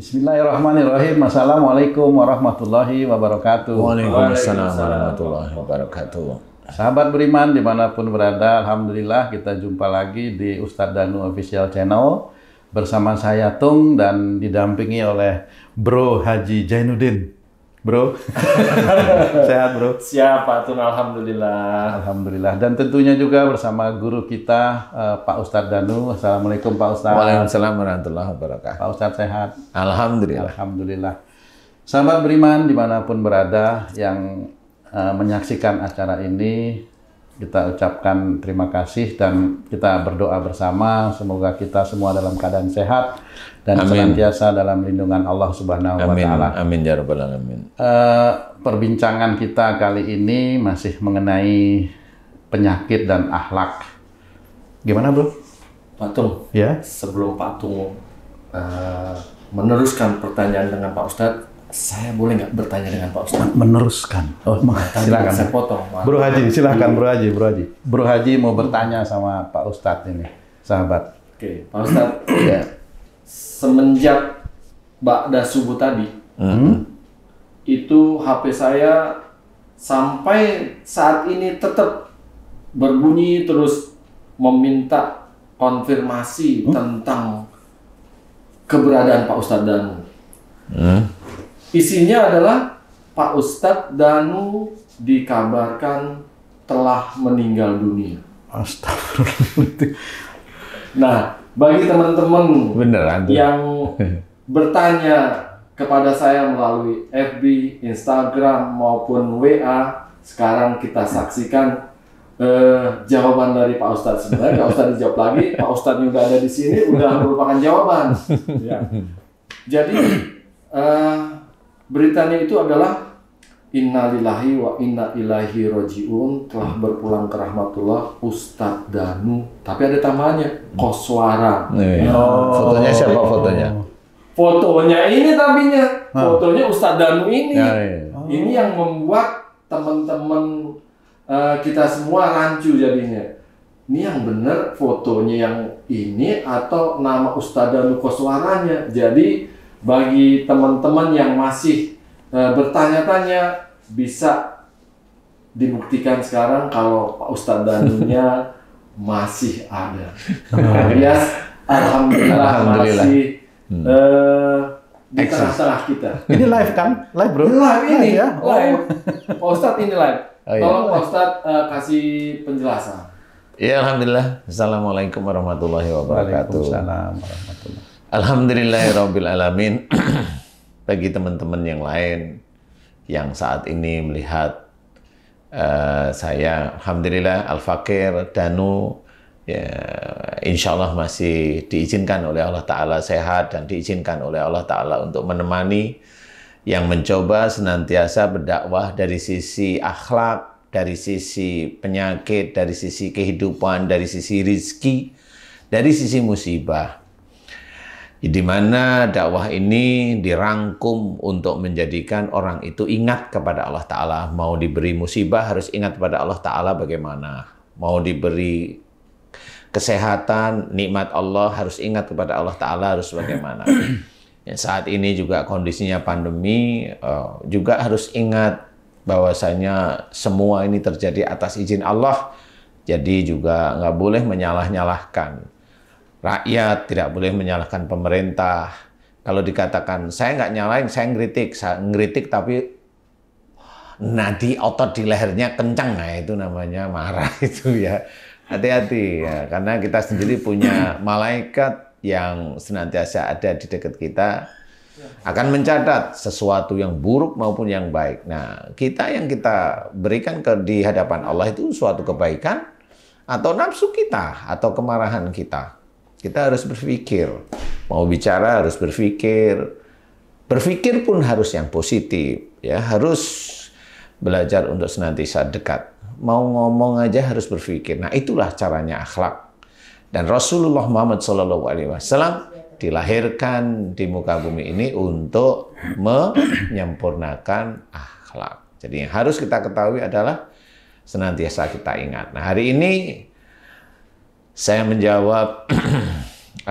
Bismillahirrahmanirrahim. Assalamualaikum warahmatullahi wabarakatuh. Waalaikumsalam warahmatullahi wabarakatuh. Sahabat beriman dimanapun berada, Alhamdulillah kita jumpa lagi di Ustadz Danu Official Channel bersama saya Tung dan didampingi oleh Bro Haji Jainuddin. Bro, sehat bro. Siapa? Pak Alhamdulillah. Alhamdulillah. Dan tentunya juga bersama guru kita uh, Pak Ustadz Danu. Assalamualaikum Pak Ustadz. Waalaikumsalam warahmatullahi wabarakatuh. Pak Ustadz sehat. Alhamdulillah. Alhamdulillah. Sahabat beriman dimanapun berada yang uh, menyaksikan acara ini, kita ucapkan terima kasih dan kita berdoa bersama. Semoga kita semua dalam keadaan sehat dan amin. senantiasa dalam lindungan Allah Subhanahu wa taala. Amin ya rabbal alamin. Uh, perbincangan kita kali ini masih mengenai penyakit dan akhlak. Gimana, Bro? Patung. Ya. Sebelum Patung uh, meneruskan pertanyaan dengan Pak Ustadz, saya boleh nggak bertanya dengan Pak Ustadz? Meneruskan. Oh, Tadi silakan. Saya potong. Maaf. Bro Haji, silakan Bro Haji, Bro Haji. Bro Haji mau bertanya sama Pak Ustadz ini, sahabat. Oke, Pak Ustadz. ya semenjak Mbak subuh tadi hmm. itu HP saya sampai saat ini tetap berbunyi terus meminta konfirmasi hmm? tentang keberadaan Pak Ustadz Danu. Hmm? Isinya adalah Pak Ustadz Danu dikabarkan telah meninggal dunia. Astagfirullahaladzim. Nah, bagi teman-teman beneran tuh. yang bertanya kepada saya melalui FB, Instagram maupun WA. Sekarang kita saksikan eh, jawaban dari Pak Ustadz sebenarnya. Pak Ustadz dijawab lagi. Pak Ustadz juga ada di sini udah merupakan jawaban. Ya. Jadi eh, beritanya itu adalah Innalillahi wa inna ilahi rojiun telah berpulang ke rahmatullah Ustadz Danu. Tapi ada tambahannya, Koswara. Iya, iya. oh. Fotonya siapa fotonya? Fotonya ini tapinya. Ah. Fotonya Ustadz Danu ini. Ya, ya. Oh. Ini yang membuat teman-teman uh, kita semua rancu jadinya. Ini yang benar fotonya yang ini atau nama Ustadz Danu Koswaranya. Jadi bagi teman-teman yang masih Eh, bertanya-tanya bisa dibuktikan sekarang kalau Pak Ustadz Danunya masih ada. Alias alhamdulillah, alhamdulillah masih hmm. uh, di tengah-tengah kita. Ini live kan? Live bro? live ini live, ya? Oh. Live. Pak Ustadz ini live. Oh, iya. Tolong Pak Ustadz uh, kasih penjelasan. Ya Alhamdulillah. Assalamualaikum warahmatullahi wabarakatuh. Waalaikumsalam warahmatullahi Alhamdulillah Rabbil Alamin. bagi teman-teman yang lain yang saat ini melihat uh, saya, alhamdulillah Al-Fakir, Danu, ya, insya Allah masih diizinkan oleh Allah Ta'ala sehat dan diizinkan oleh Allah Ta'ala untuk menemani yang mencoba senantiasa berdakwah dari sisi akhlak, dari sisi penyakit, dari sisi kehidupan, dari sisi rizki, dari sisi musibah di mana dakwah ini dirangkum untuk menjadikan orang itu ingat kepada Allah Ta'ala. Mau diberi musibah harus ingat kepada Allah Ta'ala bagaimana. Mau diberi kesehatan, nikmat Allah harus ingat kepada Allah Ta'ala harus bagaimana. Ya, saat ini juga kondisinya pandemi, uh, juga harus ingat bahwasanya semua ini terjadi atas izin Allah. Jadi juga nggak boleh menyalah-nyalahkan rakyat, tidak boleh menyalahkan pemerintah. Kalau dikatakan saya nggak nyalain, saya ngeritik, saya ngeritik tapi nadi otot di lehernya kencang, nah itu namanya marah itu ya. Hati-hati ya, karena kita sendiri punya malaikat yang senantiasa ada di dekat kita akan mencatat sesuatu yang buruk maupun yang baik. Nah, kita yang kita berikan ke di hadapan Allah itu suatu kebaikan atau nafsu kita atau kemarahan kita. Kita harus berpikir. Mau bicara harus berpikir. Berpikir pun harus yang positif, ya harus belajar untuk senantiasa dekat. Mau ngomong aja harus berpikir. Nah itulah caranya akhlak. Dan Rasulullah Muhammad SAW dilahirkan di muka bumi ini untuk menyempurnakan akhlak. Jadi yang harus kita ketahui adalah senantiasa kita ingat. Nah hari ini saya menjawab,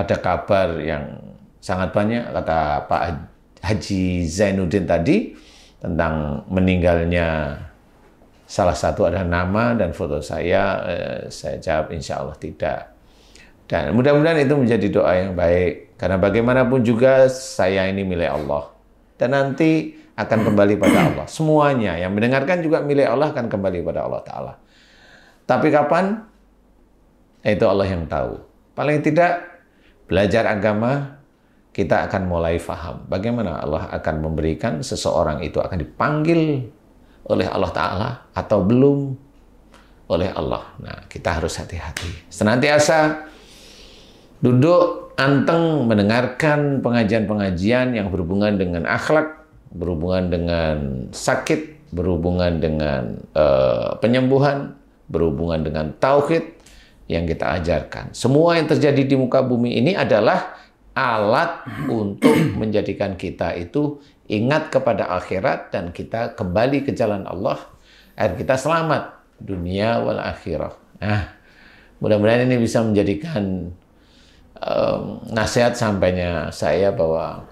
ada kabar yang sangat banyak, kata Pak Haji Zainuddin tadi, tentang meninggalnya salah satu ada nama dan foto saya, eh, saya jawab insya Allah tidak. Dan mudah-mudahan itu menjadi doa yang baik. Karena bagaimanapun juga saya ini milik Allah. Dan nanti akan kembali pada Allah. Semuanya yang mendengarkan juga milik Allah akan kembali pada Allah Ta'ala. Tapi kapan? Eh, itu Allah yang tahu. Paling tidak, belajar agama, kita akan mulai faham bagaimana Allah akan memberikan seseorang itu akan dipanggil oleh Allah Ta'ala atau belum oleh Allah. Nah, kita harus hati-hati. Senantiasa duduk anteng mendengarkan pengajian-pengajian yang berhubungan dengan akhlak, berhubungan dengan sakit, berhubungan dengan uh, penyembuhan, berhubungan dengan tauhid, yang kita ajarkan. Semua yang terjadi di muka bumi ini adalah alat untuk menjadikan kita itu ingat kepada akhirat dan kita kembali ke jalan Allah Air kita selamat dunia wal akhirah. Nah, mudah-mudahan ini bisa menjadikan um, nasihat sampainya saya bahwa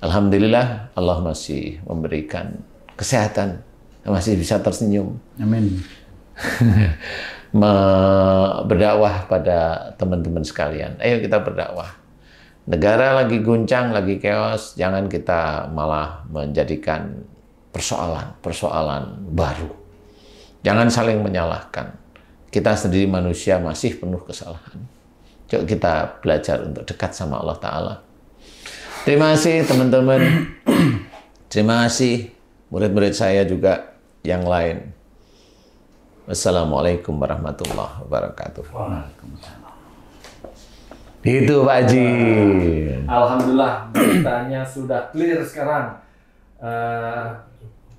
alhamdulillah Allah masih memberikan kesehatan, masih bisa tersenyum. Amin. berdakwah pada teman-teman sekalian. Ayo kita berdakwah. Negara lagi guncang, lagi chaos, jangan kita malah menjadikan persoalan-persoalan baru. Jangan saling menyalahkan. Kita sendiri manusia masih penuh kesalahan. Yuk kita belajar untuk dekat sama Allah Ta'ala. Terima kasih teman-teman. Terima kasih murid-murid saya juga yang lain. Wassalamualaikum warahmatullahi wabarakatuh. Waalaikumsalam. Itu Pak Haji. Alhamdulillah ceritanya sudah clear sekarang. teman eh,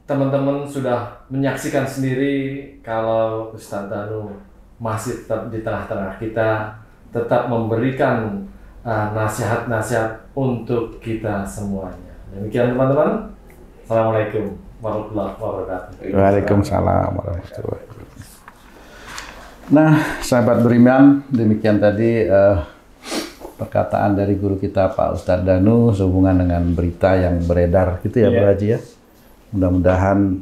teman-teman sudah menyaksikan sendiri kalau Ustaz Danu masih tetap di tengah-tengah kita, tetap memberikan nasihat eh, nasihat-nasihat untuk kita semuanya. Demikian teman-teman. Assalamualaikum warahmatullahi wabarakatuh. Waalaikumsalam warahmatullahi wabarakatuh. Nah, sahabat beriman, demikian tadi uh, perkataan dari guru kita Pak Ustadz Danu sehubungan dengan berita yang beredar gitu ya, yeah. ya. Mudah-mudahan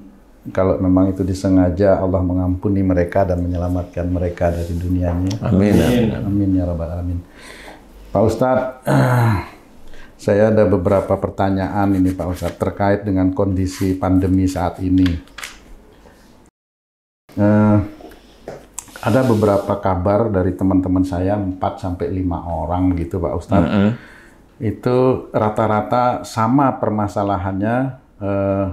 kalau memang itu disengaja Allah mengampuni mereka dan menyelamatkan mereka dari dunianya. Amin. Amin, amin ya rabbal alamin. Pak Ustadz, saya ada beberapa pertanyaan ini Pak Ustadz terkait dengan kondisi pandemi saat ini. Uh, ada beberapa kabar dari teman-teman saya 4 sampai 5 orang gitu Pak Ustadz. Mm -hmm. Itu rata-rata sama permasalahannya eh,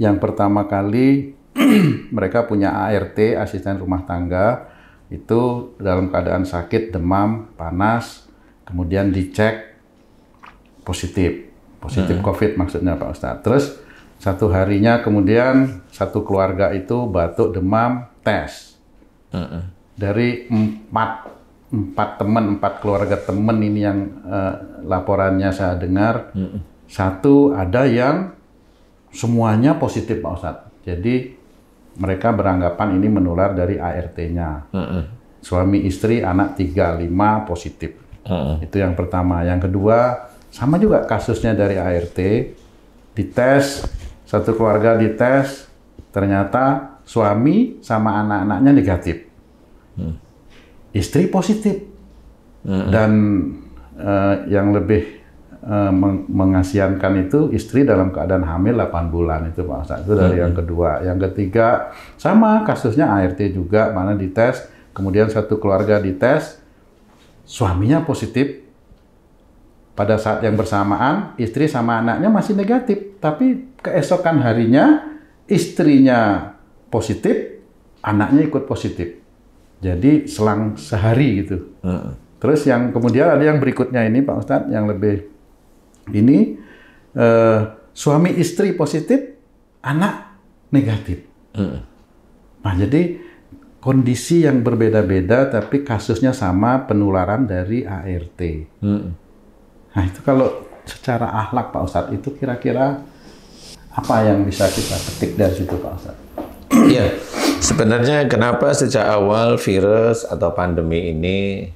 yang pertama kali mereka punya ART asisten rumah tangga itu dalam keadaan sakit, demam, panas, kemudian dicek positif. Positif mm -hmm. COVID maksudnya Pak Ustadz. Terus satu harinya kemudian satu keluarga itu batuk, demam, tes Uh-uh. Dari empat empat teman, empat keluarga teman ini yang uh, laporannya saya dengar. uh-uh. Satu ada yang semuanya positif Pak Ustadz. Jadi mereka beranggapan ini menular dari ART-nya. Uh-uh. Suami istri anak tiga lima positif. Itu yang pertama. Yang kedua sama juga kasusnya dari ART. Dites satu keluarga dites ternyata suami sama anak-anaknya negatif. Hmm. istri positif hmm. dan uh, yang lebih uh, meng mengasihankan itu istri dalam keadaan hamil 8 bulan itu Pak Ustadz. Itu dari hmm. yang kedua. Yang ketiga sama kasusnya ART juga mana dites kemudian satu keluarga dites suaminya positif pada saat yang bersamaan istri sama anaknya masih negatif tapi keesokan harinya istrinya positif anaknya ikut positif jadi selang sehari gitu. Uh. Terus yang kemudian ada yang berikutnya ini Pak Ustadz yang lebih ini uh, suami istri positif, anak negatif. Uh. Nah jadi kondisi yang berbeda-beda tapi kasusnya sama penularan dari ART. Uh. Nah itu kalau secara ahlak Pak Ustadz itu kira-kira apa yang bisa kita petik dari situ Pak Ustadz? Iya. Yeah Sebenarnya kenapa sejak awal virus atau pandemi ini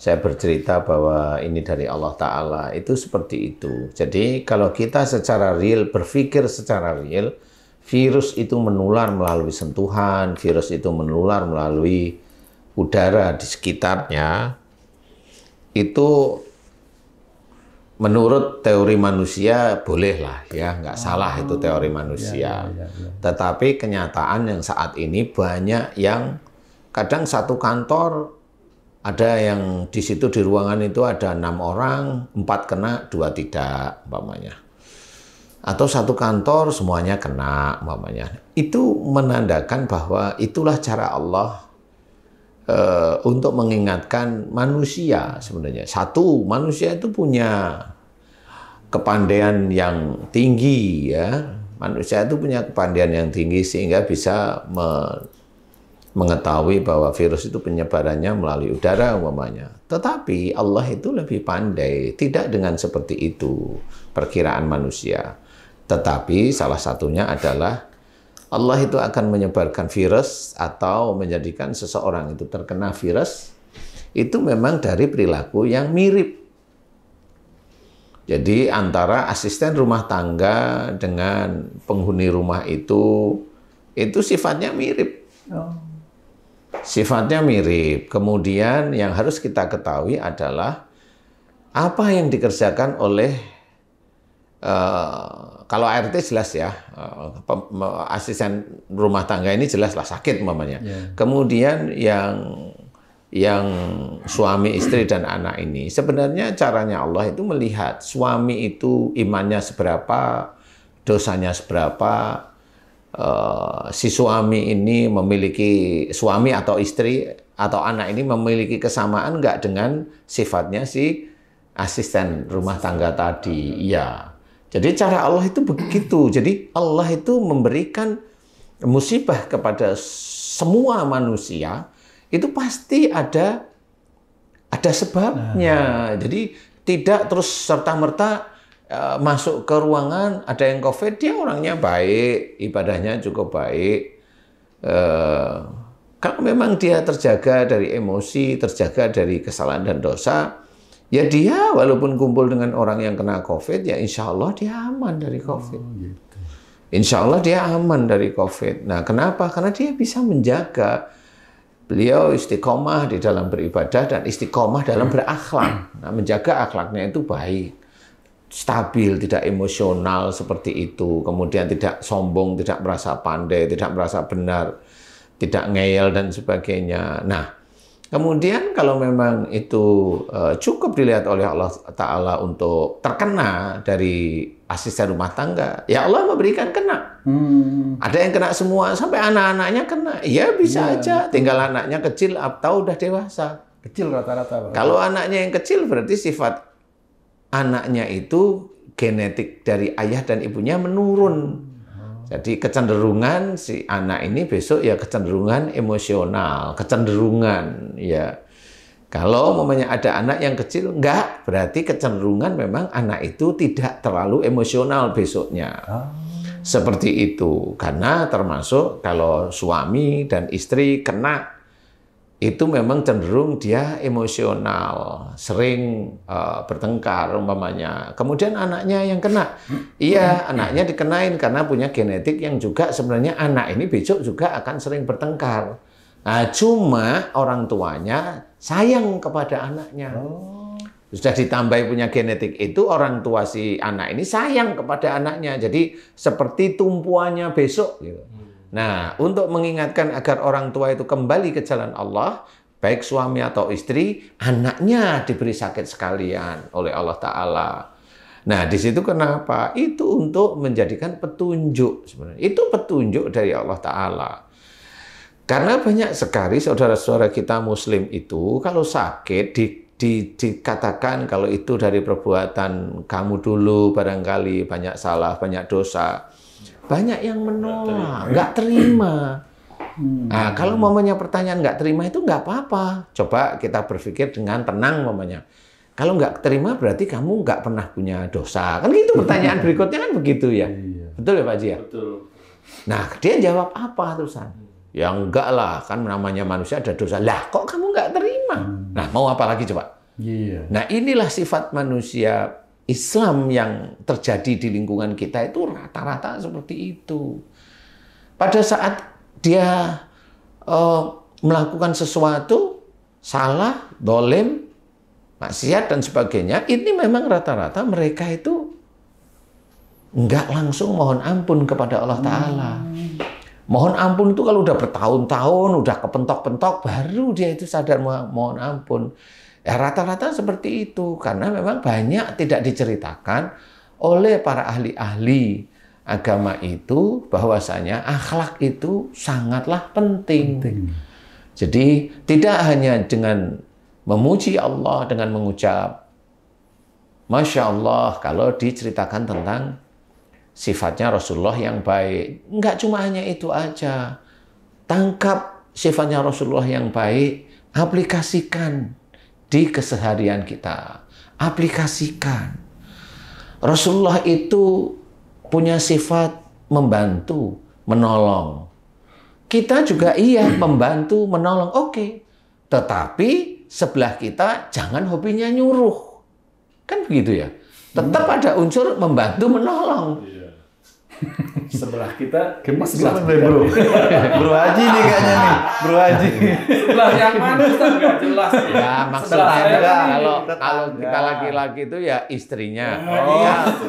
saya bercerita bahwa ini dari Allah Ta'ala, itu seperti itu. Jadi kalau kita secara real, berpikir secara real, virus itu menular melalui sentuhan, virus itu menular melalui udara di sekitarnya, itu menurut teori manusia bolehlah ya nggak oh. salah itu teori iya, manusia. Ya, ya, ya. Tetapi kenyataan yang saat ini banyak yang kadang satu kantor ada yang di situ di ruangan itu ada enam orang, empat kena, dua tidak, umpamanya. Atau satu kantor semuanya kena, umpamanya. Itu menandakan bahwa itulah cara Allah uh, untuk mengingatkan manusia sebenarnya. Satu, manusia itu punya kepandaian yang tinggi ya. Manusia itu punya kepandaian yang tinggi sehingga bisa me mengetahui bahwa virus itu penyebarannya melalui udara umpamanya. Tetapi Allah itu lebih pandai, tidak dengan seperti itu perkiraan manusia. Tetapi salah satunya adalah Allah itu akan menyebarkan virus atau menjadikan seseorang itu terkena virus itu memang dari perilaku yang mirip. Jadi antara asisten rumah tangga dengan penghuni rumah itu itu sifatnya mirip. Oh. Sifatnya mirip. Kemudian yang harus kita ketahui adalah apa yang dikerjakan oleh Uh, kalau ART jelas ya, uh, asisten rumah tangga ini jelaslah sakit mamanya. Yeah. Kemudian yang yang suami istri dan anak ini sebenarnya caranya Allah itu melihat suami itu imannya seberapa, dosanya seberapa, uh, si suami ini memiliki suami atau istri atau anak ini memiliki kesamaan nggak dengan sifatnya si asisten rumah tangga tadi, iya. Jadi cara Allah itu begitu. Jadi Allah itu memberikan musibah kepada semua manusia itu pasti ada ada sebabnya. Nah. Jadi tidak terus serta merta uh, e, masuk ke ruangan ada yang covid dia orangnya baik, ibadahnya cukup baik. Uh, kalau memang dia terjaga dari emosi, terjaga dari kesalahan dan dosa, ya dia walaupun kumpul dengan orang yang kena COVID, ya insya Allah dia aman dari oh, COVID. Oh, gitu. Insya Allah dia aman dari COVID. Nah, kenapa? Karena dia bisa menjaga beliau istiqomah di dalam beribadah dan istiqomah dalam berakhlak. Nah, menjaga akhlaknya itu baik, stabil, tidak emosional seperti itu. Kemudian tidak sombong, tidak merasa pandai, tidak merasa benar, tidak ngeyel dan sebagainya. Nah, Kemudian kalau memang itu eh, cukup dilihat oleh Allah Ta'ala untuk terkena dari asisten rumah tangga, ya Allah memberikan kena. Hmm. Ada yang kena semua, sampai anak-anaknya kena. Ya bisa ya. aja, tinggal anaknya kecil atau udah dewasa. Kecil rata-rata. Kalau anaknya yang kecil berarti sifat anaknya itu genetik dari ayah dan ibunya menurun. Jadi kecenderungan si anak ini besok ya kecenderungan emosional, kecenderungan ya. Kalau memangnya ada anak yang kecil, enggak, berarti kecenderungan memang anak itu tidak terlalu emosional besoknya. Ah. Seperti itu, karena termasuk kalau suami dan istri kena itu memang cenderung dia emosional, sering uh, bertengkar umpamanya. Kemudian anaknya yang kena. Iya, anaknya dikenain karena punya genetik yang juga sebenarnya anak ini besok juga akan sering bertengkar. Nah, cuma orang tuanya sayang kepada anaknya. Oh. Sudah ditambah punya genetik itu orang tua si anak ini sayang kepada anaknya. Jadi seperti tumpuannya besok gitu. Hmm. Nah, untuk mengingatkan agar orang tua itu kembali ke jalan Allah, baik suami atau istri, anaknya diberi sakit sekalian oleh Allah Ta'ala. Nah, di situ kenapa? Itu untuk menjadikan petunjuk sebenarnya. Itu petunjuk dari Allah Ta'ala. Karena banyak sekali saudara-saudara kita muslim itu kalau sakit di, di, dikatakan kalau itu dari perbuatan kamu dulu barangkali banyak salah, banyak dosa banyak yang menolak, nggak terima. Hmm. Nah, kalau mamanya pertanyaan nggak terima itu nggak apa-apa. Coba kita berpikir dengan tenang mamanya. Kalau nggak terima berarti kamu nggak pernah punya dosa. Kan gitu pertanyaan berikutnya kan begitu ya. Iya. Betul ya Pak Ji ya? Betul. Nah, dia jawab apa terusan? Ya enggak lah, kan namanya manusia ada dosa. Lah kok kamu nggak terima? Hmm. Nah, mau apa lagi coba? Iya. Nah, inilah sifat manusia Islam yang terjadi di lingkungan kita itu rata-rata seperti itu. Pada saat dia uh, melakukan sesuatu salah, dolim, maksiat dan sebagainya, ini memang rata-rata mereka itu nggak langsung mohon ampun kepada Allah Taala. Hmm. Mohon ampun itu kalau udah bertahun-tahun, udah kepentok-pentok, baru dia itu sadar mohon ampun. Ya rata-rata seperti itu karena memang banyak tidak diceritakan oleh para ahli-ahli agama itu bahwasanya akhlak itu sangatlah penting. penting. Jadi tidak hanya dengan memuji Allah dengan mengucap Masya Allah kalau diceritakan tentang sifatnya Rasulullah yang baik. Enggak cuma hanya itu aja. Tangkap sifatnya Rasulullah yang baik, aplikasikan di keseharian kita. Aplikasikan. Rasulullah itu punya sifat membantu, menolong. Kita juga iya membantu, menolong. Oke. Okay. Tetapi sebelah kita jangan hobinya nyuruh. Kan begitu ya. Tetap ada unsur membantu, menolong. Iya sebelah kita kemas sebelah kita. bro bro Haji nih kayaknya nih bro Haji sebelah yang mana tuh nggak jelas ya maksudnya kan, kalau kalau kita laki-laki itu ya istrinya oh, iya. Iya,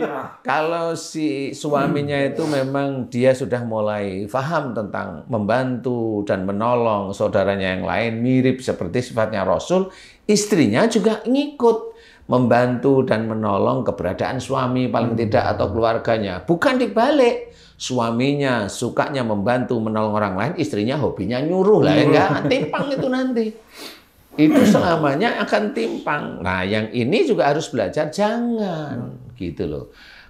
ya. kalau si suaminya itu memang dia sudah mulai paham tentang membantu dan menolong saudaranya yang lain mirip seperti sifatnya Rasul istrinya juga ngikut membantu dan menolong keberadaan suami paling hmm. tidak atau keluarganya. Bukan dibalik. Suaminya sukanya membantu menolong orang lain, istrinya hobinya nyuruh lah ya enggak, timpang itu nanti. Itu selamanya akan timpang. Nah, yang ini juga harus belajar jangan hmm. gitu loh.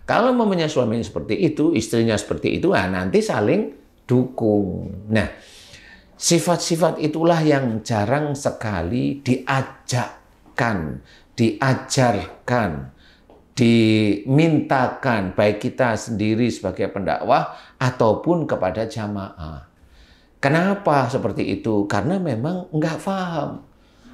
Kalau mempunyai suami seperti itu, istrinya seperti itu, nah nanti saling dukung. Nah, sifat-sifat itulah yang jarang sekali diajakkan diajarkan, dimintakan baik kita sendiri sebagai pendakwah ataupun kepada jamaah. Kenapa seperti itu? Karena memang nggak paham.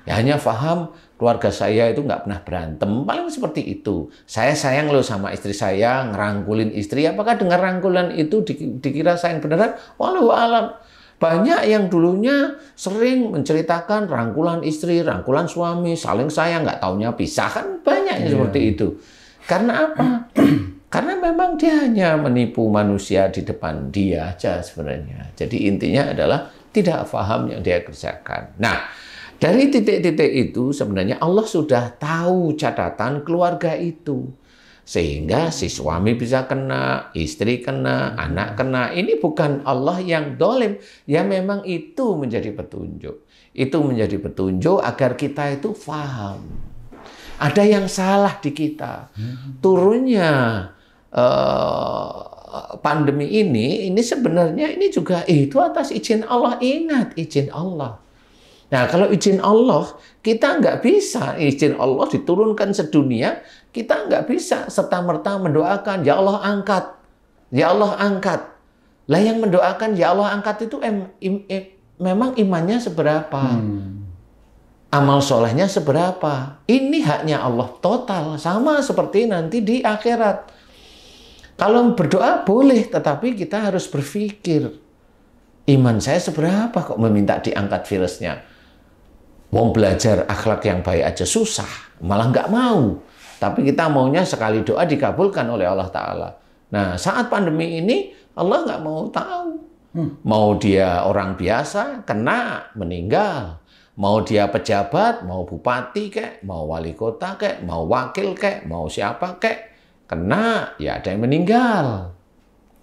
Ya hanya paham keluarga saya itu nggak pernah berantem, paling seperti itu. Saya sayang loh sama istri saya, ngerangkulin istri. Apakah dengar rangkulan itu dikira sayang beneran? Walau alam. Banyak yang dulunya sering menceritakan rangkulan istri, rangkulan suami, saling sayang, nggak taunya pisah kan banyak yang yeah. seperti itu. Karena apa? Karena memang dia hanya menipu manusia di depan dia aja sebenarnya. Jadi intinya adalah tidak paham yang dia kerjakan. Nah, dari titik-titik itu sebenarnya Allah sudah tahu catatan keluarga itu sehingga si suami bisa kena, istri kena, anak kena. Ini bukan Allah yang dolim, ya memang itu menjadi petunjuk. Itu menjadi petunjuk agar kita itu faham. Ada yang salah di kita. Turunnya uh, pandemi ini, ini sebenarnya ini juga eh, itu atas izin Allah. Ingat izin Allah. Nah, kalau izin Allah, kita nggak bisa izin Allah diturunkan sedunia kita nggak bisa serta-merta mendoakan, ya Allah angkat, ya Allah angkat. Lah yang mendoakan ya Allah angkat itu em, im, im, eh, memang imannya seberapa? Hmm. Amal solehnya seberapa? Ini haknya Allah total. Sama seperti nanti di akhirat. Kalau berdoa boleh, tetapi kita harus berpikir. Iman saya seberapa kok meminta diangkat virusnya? Mau belajar akhlak yang baik aja susah, malah nggak mau. Tapi kita maunya sekali doa dikabulkan oleh Allah Ta'ala. Nah, saat pandemi ini Allah nggak mau tahu. Hmm. Mau dia orang biasa, kena, meninggal. Mau dia pejabat, mau bupati kek, mau wali kota kek, mau wakil kek, mau siapa kek. Kena, ya ada yang meninggal.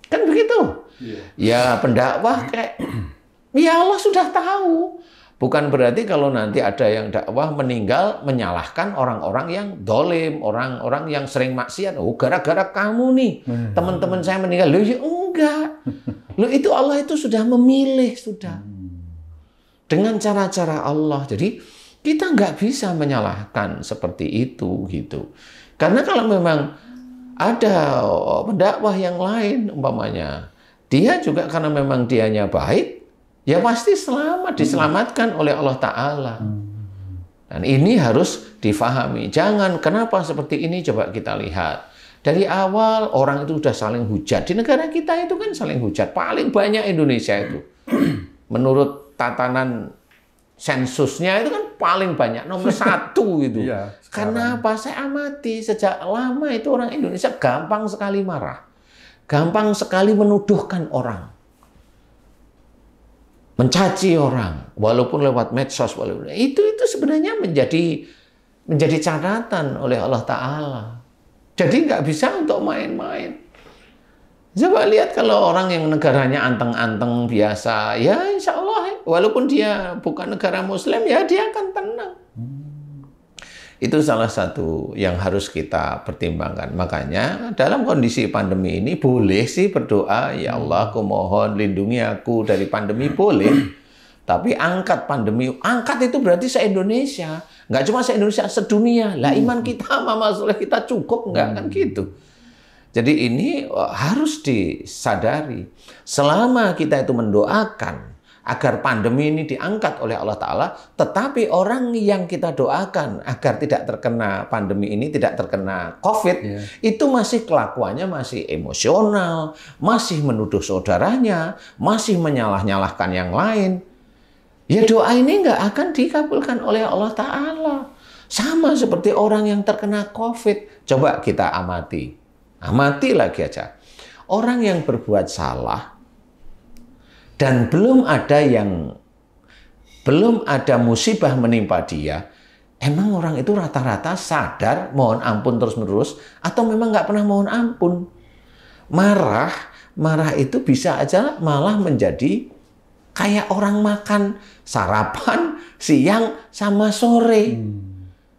Kan begitu. Iya. Ya pendakwah kayak, ya Allah sudah tahu. Bukan berarti kalau nanti ada yang dakwah meninggal menyalahkan orang-orang yang dolim, orang-orang yang sering maksiat. Oh, gara-gara kamu nih, hmm. teman-teman saya meninggal. Loh, ya enggak. Loh, itu Allah itu sudah memilih, sudah. Hmm. Dengan cara-cara Allah. Jadi, kita nggak bisa menyalahkan seperti itu, gitu. Karena kalau memang ada oh, pendakwah yang lain, umpamanya, dia juga karena memang dianya baik, ya pasti selamat, hmm. diselamatkan oleh Allah Ta'ala. Dan ini harus difahami. Jangan, kenapa seperti ini coba kita lihat. Dari awal orang itu sudah saling hujat. Di negara kita itu kan saling hujat. Paling banyak Indonesia itu. Hmm. Menurut tatanan sensusnya itu kan paling banyak. Nomor satu itu. Iya, Kenapa? Saya amati sejak lama itu orang Indonesia gampang sekali marah. Gampang sekali menuduhkan orang mencaci orang, walaupun lewat medsos, walaupun itu itu sebenarnya menjadi menjadi catatan oleh Allah Taala. Jadi nggak bisa untuk main-main. Coba lihat kalau orang yang negaranya anteng-anteng biasa, ya insya Allah, walaupun dia bukan negara Muslim, ya dia akan tenang. Itu salah satu yang harus kita pertimbangkan. Makanya dalam kondisi pandemi ini boleh sih berdoa, ya hmm. Allah aku mohon lindungi aku dari pandemi, hmm. boleh. Tapi angkat pandemi, angkat itu berarti se-Indonesia. Nggak cuma se-Indonesia, sedunia. Lah hmm. iman kita, mama soleh kita cukup nggak? Kan gitu. Jadi ini harus disadari. Selama kita itu mendoakan, agar pandemi ini diangkat oleh Allah Ta'ala, tetapi orang yang kita doakan agar tidak terkena pandemi ini, tidak terkena COVID, yeah. itu masih kelakuannya masih emosional, masih menuduh saudaranya, masih menyalah-nyalahkan yang lain. Ya iya. doa ini nggak akan dikabulkan oleh Allah Ta'ala. Sama seperti orang yang terkena COVID. Coba kita amati. Amati lagi aja. Orang yang berbuat salah, dan belum ada yang belum ada musibah menimpa dia, emang orang itu rata-rata sadar mohon ampun terus-menerus atau memang nggak pernah mohon ampun. Marah, marah itu bisa aja malah menjadi kayak orang makan sarapan, siang sama sore. Hmm.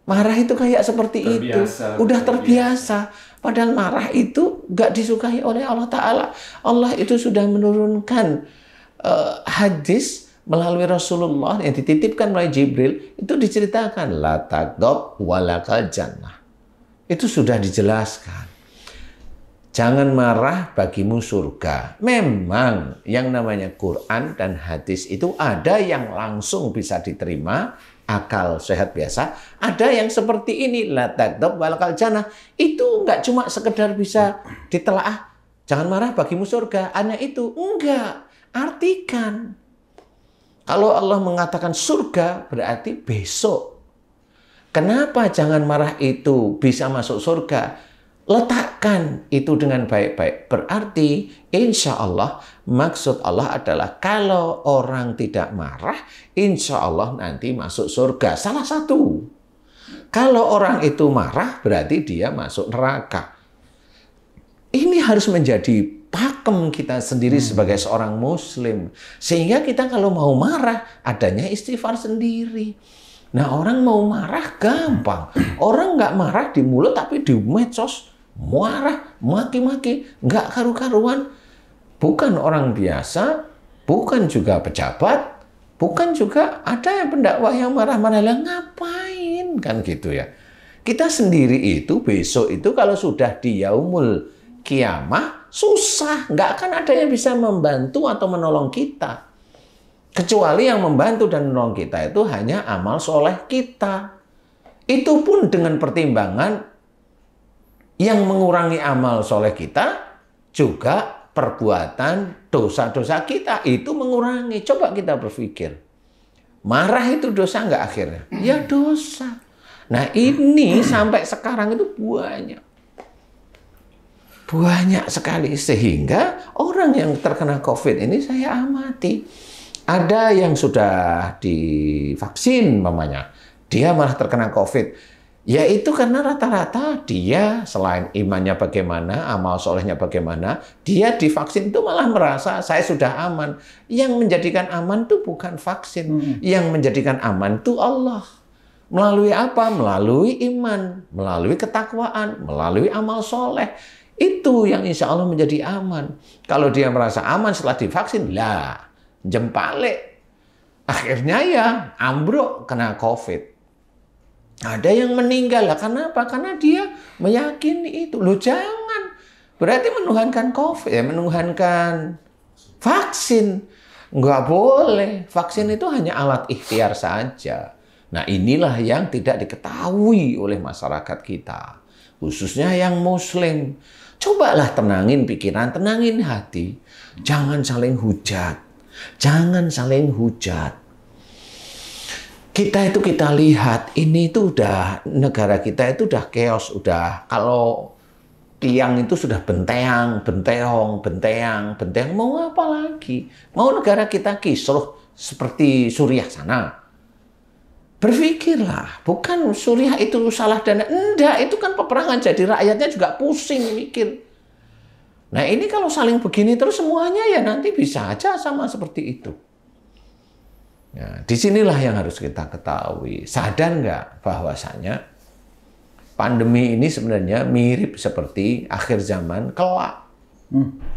Marah itu kayak seperti terbiasa, itu. Udah terbiasa. terbiasa. Padahal marah itu nggak disukai oleh Allah Ta'ala. Allah itu sudah menurunkan uh, hadis melalui Rasulullah yang dititipkan oleh Jibril itu diceritakan la takdob walakal jannah. Itu sudah dijelaskan. Jangan marah bagimu surga. Memang yang namanya Quran dan hadis itu ada yang langsung bisa diterima akal sehat biasa, ada yang seperti ini la takdob walakal jannah. Itu nggak cuma sekedar bisa ditelaah jangan marah bagimu surga, hanya itu. Enggak, artikan. Kalau Allah mengatakan surga, berarti besok. Kenapa jangan marah itu bisa masuk surga? Letakkan itu dengan baik-baik. Berarti, insya Allah, maksud Allah adalah kalau orang tidak marah, insya Allah nanti masuk surga. Salah satu. Kalau orang itu marah, berarti dia masuk neraka. Ini harus menjadi pakem kita sendiri hmm. sebagai seorang muslim. Sehingga kita kalau mau marah, adanya istighfar sendiri. Nah orang mau marah gampang. Orang nggak marah di mulut tapi di medsos. Marah, maki-maki, nggak karu-karuan. Bukan orang biasa, bukan juga pejabat, bukan juga ada yang pendakwah yang marah-marah. Lah ngapain? Kan gitu ya. Kita sendiri itu besok itu kalau sudah di yaumul kiamah, susah. Nggak akan ada yang bisa membantu atau menolong kita. Kecuali yang membantu dan menolong kita itu hanya amal soleh kita. Itu pun dengan pertimbangan yang mengurangi amal soleh kita juga perbuatan dosa-dosa kita itu mengurangi. Coba kita berpikir. Marah itu dosa nggak akhirnya? Ya dosa. Nah ini sampai sekarang itu banyak banyak sekali sehingga orang yang terkena COVID ini saya amati ada yang sudah divaksin mamanya dia malah terkena COVID yaitu karena rata-rata dia selain imannya bagaimana amal solehnya bagaimana dia divaksin itu malah merasa saya sudah aman yang menjadikan aman itu bukan vaksin hmm. yang menjadikan aman itu Allah melalui apa melalui iman melalui ketakwaan melalui amal soleh itu yang insya Allah menjadi aman. Kalau dia merasa aman setelah divaksin, lah jempalek. Akhirnya ya ambruk kena COVID. Ada yang meninggal lah. Kenapa? Karena dia meyakini itu. Lu jangan. Berarti menuhankan COVID, ya, menuhankan vaksin. Nggak boleh. Vaksin itu hanya alat ikhtiar saja. Nah inilah yang tidak diketahui oleh masyarakat kita. Khususnya yang muslim. Cobalah tenangin pikiran, tenangin hati. Jangan saling hujat. Jangan saling hujat. Kita itu kita lihat ini itu udah negara kita itu udah chaos udah kalau tiang itu sudah benteang, benteong, benteang, benteang mau apa lagi? Mau negara kita kisruh seperti Suriah sana? berpikirlah bukan Suriah itu salah dan enggak itu kan peperangan jadi rakyatnya juga pusing mikir nah ini kalau saling begini terus semuanya ya nanti bisa aja sama seperti itu nah, ya, disinilah yang harus kita ketahui sadar nggak bahwasanya pandemi ini sebenarnya mirip seperti akhir zaman kelak hmm.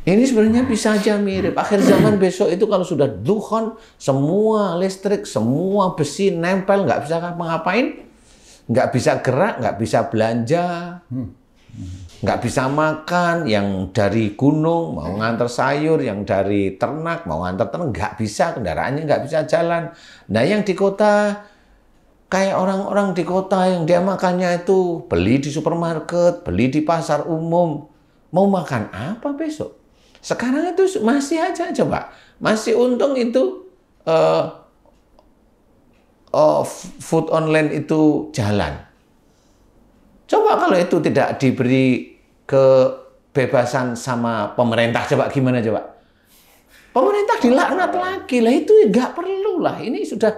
Ini sebenarnya bisa aja mirip. Akhir zaman besok itu kalau sudah duhon, semua listrik, semua besi nempel, nggak bisa ngapain nggak bisa gerak, nggak bisa belanja, hmm. nggak bisa makan, yang dari gunung mau ngantar sayur, yang dari ternak mau ngantar ternak, nggak bisa, kendaraannya nggak bisa jalan. Nah yang di kota, kayak orang-orang di kota yang dia makannya itu beli di supermarket, beli di pasar umum, mau makan apa besok? Sekarang itu masih aja coba, masih untung itu uh, uh, food online itu jalan. Coba kalau itu tidak diberi kebebasan sama pemerintah, coba gimana coba? Pemerintah dilaknat lagi lah itu nggak perlu lah. Ini sudah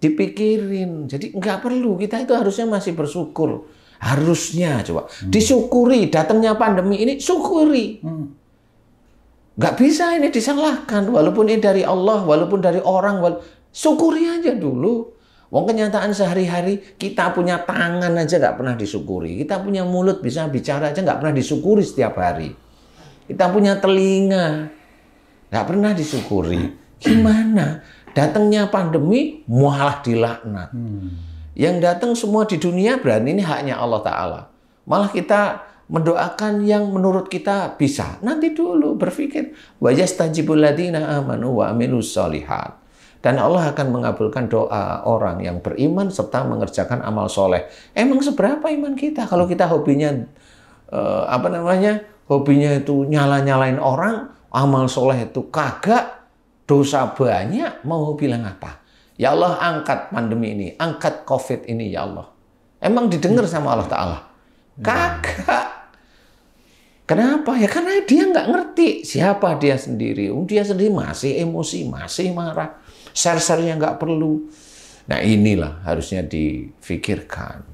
dipikirin. Jadi nggak perlu kita itu harusnya masih bersyukur. Harusnya coba hmm. disyukuri datangnya pandemi ini syukuri. Hmm. Gak bisa ini disalahkan, walaupun ini dari Allah, walaupun dari orang, wala... syukuri aja dulu. Wong kenyataan sehari-hari kita punya tangan aja gak pernah disyukuri, kita punya mulut bisa bicara aja gak pernah disyukuri setiap hari, kita punya telinga gak pernah disyukuri. Gimana? Datangnya pandemi mualah dilaknat. Hmm. Yang datang semua di dunia berani ini haknya Allah Taala. Malah kita mendoakan yang menurut kita bisa. Nanti dulu berpikir wajastajibul ladina amanu wa amilus solihat. Dan Allah akan mengabulkan doa orang yang beriman serta mengerjakan amal soleh. Emang seberapa iman kita? Kalau kita hobinya eh, apa namanya? Hobinya itu nyala-nyalain orang, amal soleh itu kagak, dosa banyak, mau bilang apa? Ya Allah angkat pandemi ini, angkat COVID ini ya Allah. Emang didengar sama Allah Ta'ala? Iya. kagak Kenapa? Ya karena dia nggak ngerti siapa dia sendiri. dia sendiri masih emosi, masih marah. ser yang nggak perlu. Nah inilah harusnya difikirkan.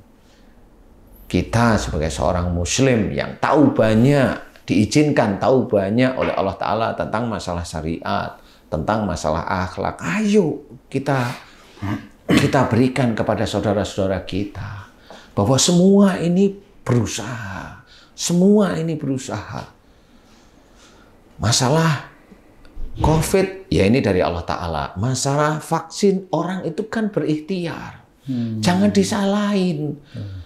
Kita sebagai seorang muslim yang tahu banyak, diizinkan tahu banyak oleh Allah Ta'ala tentang masalah syariat, tentang masalah akhlak. Ayo kita kita berikan kepada saudara-saudara kita bahwa semua ini berusaha semua ini berusaha. Masalah COVID, ya ini dari Allah Ta'ala. Masalah vaksin, orang itu kan berikhtiar. Hmm. Jangan disalahin. Hmm.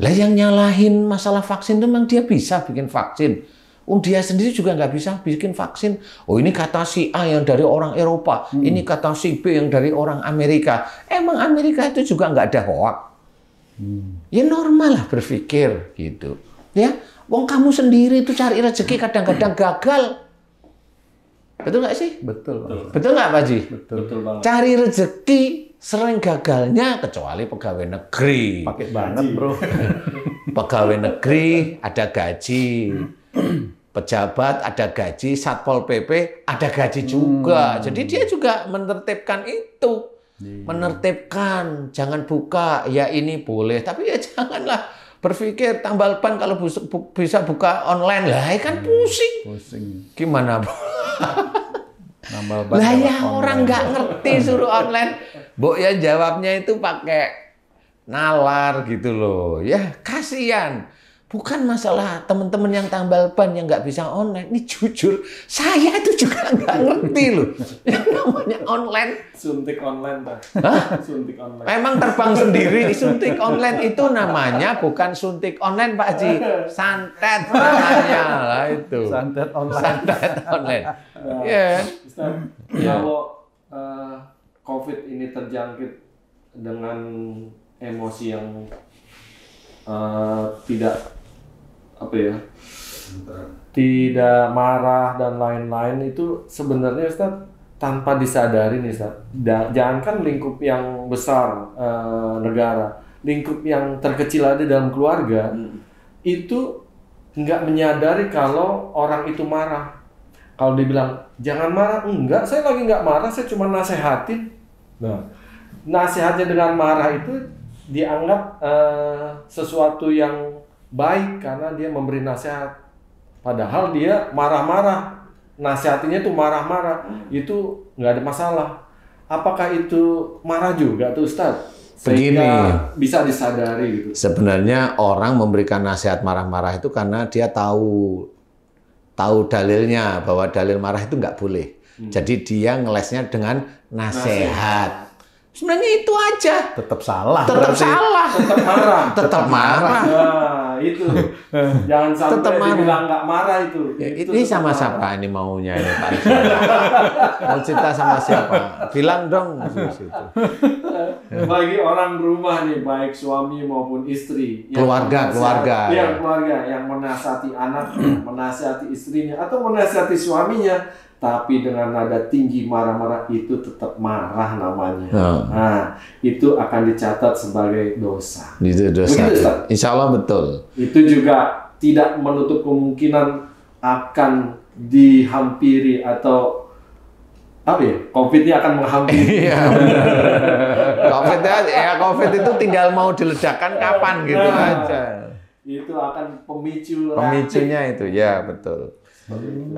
Lah yang nyalahin masalah vaksin itu memang dia bisa bikin vaksin. Um, dia sendiri juga nggak bisa bikin vaksin. Oh ini kata si A yang dari orang Eropa, hmm. ini kata si B yang dari orang Amerika. Emang Amerika itu juga nggak ada hoak. Hmm. Ya normal lah berpikir gitu. Ya Wong kamu sendiri itu cari rezeki kadang-kadang gagal. Betul nggak sih? Betul. Betul nggak Pak Ji? Betul. Betul banget. Cari rezeki sering gagalnya kecuali pegawai negeri. Pakai banget bro. pegawai negeri ada gaji. Pejabat ada gaji, Satpol PP ada gaji juga. Hmm. Jadi dia juga menertibkan itu. Iya. Menertibkan, jangan buka, ya ini boleh, tapi ya janganlah berpikir tambal ban kalau bu, bu, bisa buka online lah ya kan iya, pusing. Pusing. Gimana, bu ban. Lah ya orang nggak ngerti suruh online. Bu ya jawabnya itu pakai nalar gitu loh. Ya kasihan bukan masalah teman-teman yang tambal ban yang nggak bisa online. Ini jujur, saya itu juga nggak ngerti loh. Yang namanya online. Suntik online, Pak. Hah? Suntik online. Memang terbang sendiri. Suntik online itu namanya bukan suntik online, Pak Haji. Santet namanya lah itu. Santet online. Santet online. Nah, yeah. Ustaz, iya. kalau uh, COVID ini terjangkit dengan emosi yang uh, tidak apa ya tidak marah dan lain-lain itu sebenarnya Ustaz tanpa disadari nih Ustaz da, jangankan lingkup yang besar e, negara lingkup yang terkecil ada dalam keluarga hmm. itu nggak menyadari kalau orang itu marah kalau dibilang jangan marah enggak saya lagi nggak marah saya cuma nasehatin nah nasehatnya dengan marah itu dianggap e, sesuatu yang baik karena dia memberi nasihat. Padahal dia marah-marah, nasihatinya tuh marah-marah, hmm. itu nggak ada masalah. Apakah itu marah juga tuh Ustadz? Begini, bisa disadari gitu. Sebenarnya orang memberikan nasihat marah-marah itu karena dia tahu tahu dalilnya bahwa dalil marah itu nggak boleh. Hmm. Jadi dia ngelesnya dengan nasihat. Sebenarnya itu aja. Tetap salah. Tetap salah. Tetap marah. Tetap marah. marah itu jangan sampai Tetap dibilang nggak marah itu. Ya, itu ini sama siapa ini maunya ini Pak? Mau cerita sama siapa? Bilang dong. Bagi orang rumah nih, baik suami maupun istri. Keluarga, yang keluarga. Yang iya, keluarga yang menasihati anaknya, menasihati istrinya, atau menasihati suaminya tapi dengan nada tinggi marah-marah itu tetap marah namanya. Hmm. Nah, itu akan dicatat sebagai dosa. Itu dosa. Begitu, Insya Allah betul. Itu juga tidak menutup kemungkinan akan dihampiri atau apa ya? Covid-nya akan menghampiri. Iya. covid ya, ya COVID itu tinggal mau diledakkan kapan gitu nah, aja. Itu akan pemicu. Pemicunya itu, ya betul.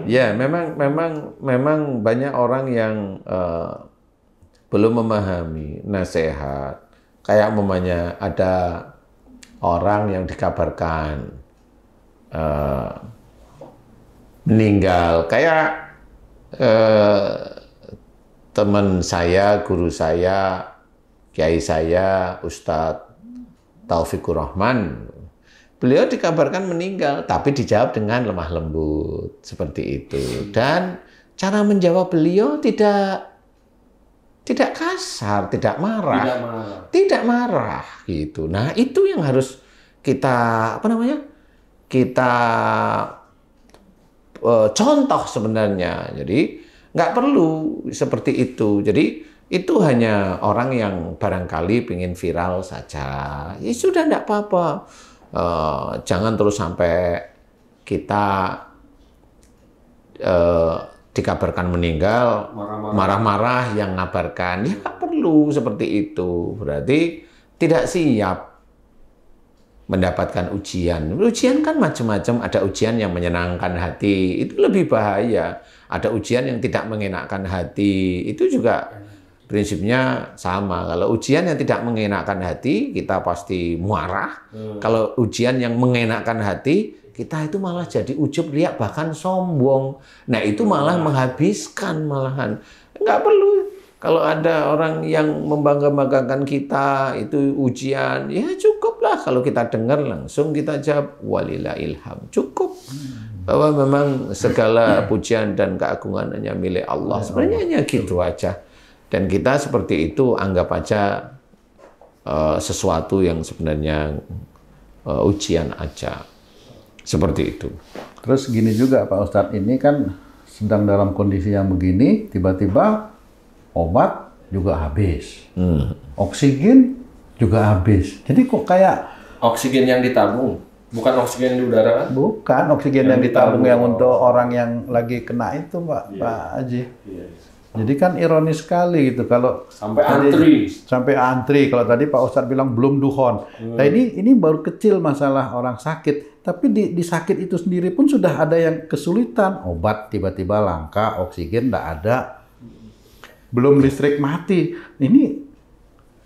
Ya, memang memang memang banyak orang yang uh, belum memahami nasihat. Kayak umumnya ada orang yang dikabarkan uh, meninggal. Kayak uh, teman saya, guru saya, kiai saya, Ustadz Taufikur Rahman Beliau dikabarkan meninggal, tapi dijawab dengan lemah lembut seperti itu. Dan cara menjawab beliau tidak tidak kasar, tidak marah, tidak marah, tidak marah gitu. Nah itu yang harus kita apa namanya kita e, contoh sebenarnya. Jadi nggak perlu seperti itu. Jadi itu hanya orang yang barangkali ingin viral saja. Ya sudah tidak apa-apa uh, jangan terus sampai kita uh, dikabarkan meninggal marah-marah yang ngabarkan ya nggak perlu seperti itu berarti tidak siap mendapatkan ujian. Ujian kan macam-macam, ada ujian yang menyenangkan hati, itu lebih bahaya. Ada ujian yang tidak mengenakkan hati, itu juga prinsipnya sama. Kalau ujian yang tidak mengenakan hati, kita pasti muarah. Hmm. Kalau ujian yang mengenakan hati, kita itu malah jadi ujub riak bahkan sombong. Nah, itu malah hmm. menghabiskan malahan. Enggak perlu. Kalau ada orang yang membangga-banggakan kita, itu ujian, ya cukuplah. Kalau kita dengar langsung kita jawab, walila ilham, cukup. Hmm. Bahwa memang segala hmm. pujian dan keagungan hanya milik Allah. Ya, Sebenarnya hanya gitu aja. Dan kita seperti itu anggap aja uh, sesuatu yang sebenarnya uh, ujian aja. Seperti itu. Terus gini juga Pak Ustadz, ini kan sedang dalam kondisi yang begini, tiba-tiba obat juga habis. Hmm. Oksigen juga habis. Jadi kok kayak... Oksigen yang ditabung? Bukan oksigen di udara kan? Bukan, oksigen yang, yang ditabung, ditabung yang untuk orang yang lagi kena itu Pak, yeah. Pak Haji. Yeah. Iya. Jadi kan ironis sekali gitu kalau sampai tadi, antri. Sampai antri. Kalau tadi Pak Ustadz bilang belum duhon. Hmm. Nah ini ini baru kecil masalah orang sakit. Tapi di, di sakit itu sendiri pun sudah ada yang kesulitan. Obat tiba-tiba langka, oksigen tidak ada, belum listrik mati. Ini